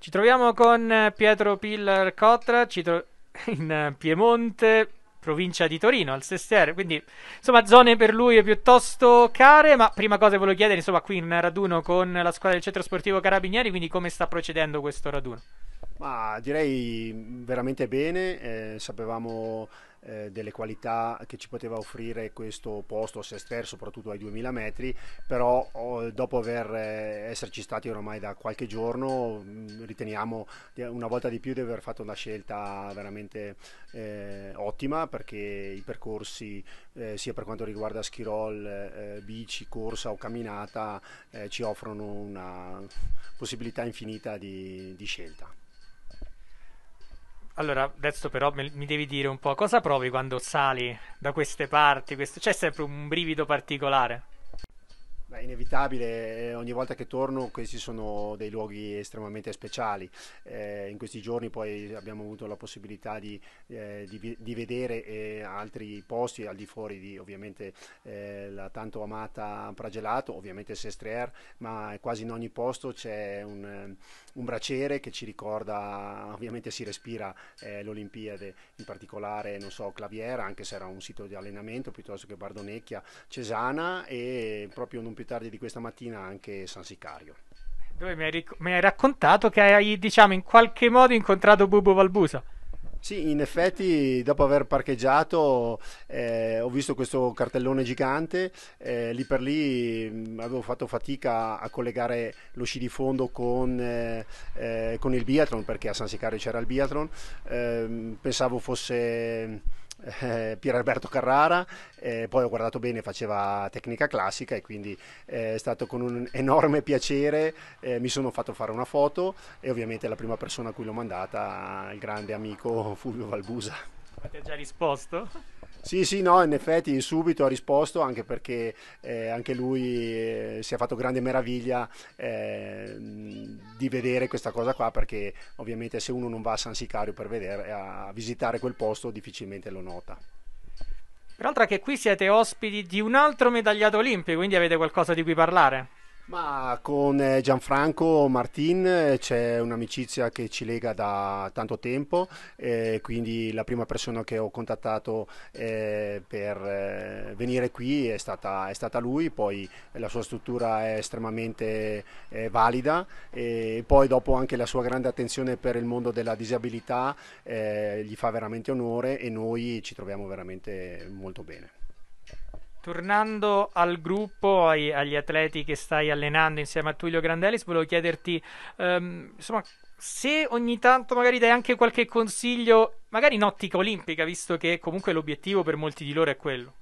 Ci troviamo con eh, Pietro Pillar Cotra tro- in eh, Piemonte, provincia di Torino, al Sestiere, quindi insomma zone per lui piuttosto care, ma prima cosa volevo chiedere, insomma qui in raduno con la squadra del centro sportivo Carabinieri, quindi come sta procedendo questo raduno? Ma direi veramente bene, eh, sapevamo eh, delle qualità che ci poteva offrire questo posto a Sester, soprattutto ai 2000 metri, però oh, dopo aver eh, esserci stati ormai da qualche giorno mm, riteniamo una volta di più di aver fatto una scelta veramente eh, ottima perché i percorsi eh, sia per quanto riguarda Schirol, bici, corsa o camminata ci offrono una possibilità infinita di, di scelta. Allora, adesso però mi devi dire un po' cosa provi quando sali da queste parti, questo... c'è sempre un brivido particolare. Beh, inevitabile, eh, ogni volta che torno questi sono dei luoghi estremamente speciali. Eh, in questi giorni poi abbiamo avuto la possibilità di, eh, di, di vedere eh, altri posti al di fuori di ovviamente eh, la tanto amata Pragelato, ovviamente Sestriere, ma quasi in ogni posto c'è un, un, braciere che ci ricorda, ovviamente si respira eh, l'Olimpiade, in particolare non so, Claviera, anche se era un sito di allenamento, piuttosto che Bardonecchia, Cesana e proprio non più tardi di questa mattina anche San Sicario. Dove mi hai, ric- mi hai raccontato che hai, diciamo, in qualche modo incontrato Bubo Valbusa. Sì, in effetti dopo aver parcheggiato eh, ho visto questo cartellone gigante, eh, lì per lì mh, avevo fatto fatica a collegare lo sci di fondo con, eh, eh con il biathlon perché a San Sicario c'era il biathlon, ehm, pensavo fosse eh, Pier Alberto Carrara, eh, poi ho guardato bene, faceva tecnica classica e quindi eh, è stato con un enorme piacere, eh, mi sono fatto fare una foto e ovviamente la prima persona a cui l'ho mandata, il grande amico Fulvio Valbusa. ti ha già risposto? Sì, sì, no, in effetti subito ha risposto anche perché eh, anche lui eh, si è fatto grande meraviglia eh, di vedere questa cosa qua perché ovviamente se uno non va a San Sicario per vedere, a visitare quel posto difficilmente lo nota. Peraltro che qui siete ospiti di un altro medagliato olimpico, quindi avete qualcosa di cui parlare. Ma con eh, Gianfranco Martin eh, c'è un'amicizia che ci lega da tanto tempo, eh, quindi la prima persona che ho contattato eh, per eh, venire qui è stata, è stata, lui, poi la sua struttura è estremamente eh, valida e poi dopo anche la sua grande attenzione per il mondo della disabilità gli fa veramente onore e noi ci troviamo veramente molto bene. Tornando al gruppo, ai, agli atleti che stai allenando insieme a Tullio Grandelis, volevo chiederti um, insomma, se ogni tanto magari dai anche qualche consiglio, magari in ottica olimpica, visto che comunque l'obiettivo per molti di loro è quello.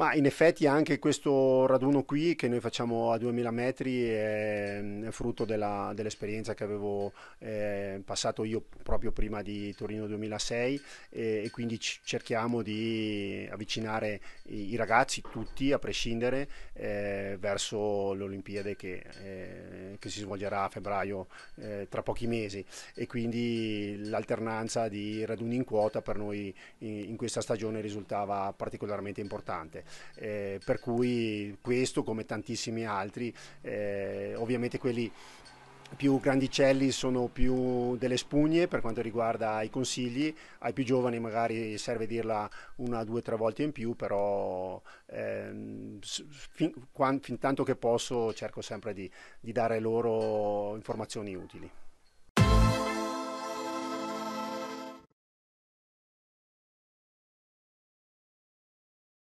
Ma in effetti anche questo raduno qui che noi facciamo a 2000 metri è frutto della, dell'esperienza che avevo eh, passato io proprio prima di Torino 2006 e, e quindi c- cerchiamo di avvicinare i, i, ragazzi tutti a prescindere eh, verso l'Olimpiade che, eh, che, si svolgerà a febbraio eh, tra pochi mesi e quindi l'alternanza di raduni in quota per noi in, in questa stagione risultava particolarmente importante eh, per cui questo come tantissimi altri, eh, ovviamente quelli più grandicelli sono più delle spugne per quanto riguarda i consigli, ai più giovani magari serve dirla una, due, tre volte in più, però ehm, fin, quan, fin, tanto che posso cerco sempre di, di dare loro informazioni utili.